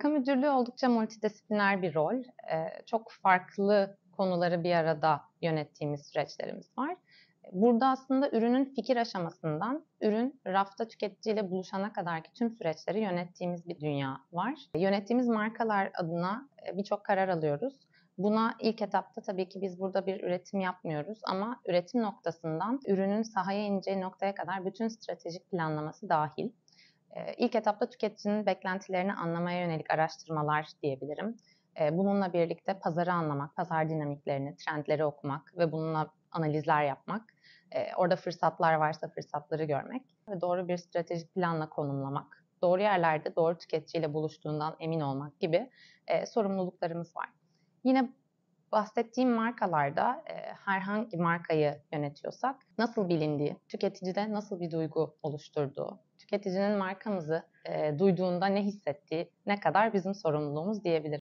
Marka müdürlüğü oldukça multidisipliner bir rol. Ee, çok farklı konuları bir arada yönettiğimiz süreçlerimiz var. Burada aslında ürünün fikir aşamasından ürün rafta tüketiciyle buluşana kadarki tüm süreçleri yönettiğimiz bir dünya var. Yönettiğimiz markalar adına e, birçok karar alıyoruz. Buna ilk etapta tabii ki biz burada bir üretim yapmıyoruz ama üretim noktasından ürünün sahaya ineceği noktaya kadar bütün stratejik planlaması dahil. Ee, ilk etapta tüketicinin beklentilerini anlamaya yönelik araştırmalar diyebilirim. Ee, bununla birlikte pazarı anlamak, pazar dinamiklerini, trendleri okumak ve bununla analizler yapmak, ee, orada fırsatlar varsa fırsatları görmek ve doğru bir stratejik planla konumlamak, doğru yerlerde doğru tüketiciyle buluştuğundan emin olmak gibi e, sorumluluklarımız var. Yine Bahsettiğim markalarda e, herhangi markayı yönetiyorsak nasıl bilindiği, tüketicide nasıl bir duygu oluşturduğu, tüketicinin markamızı e, duyduğunda ne hissettiği ne kadar bizim sorumluluğumuz diyebilirim.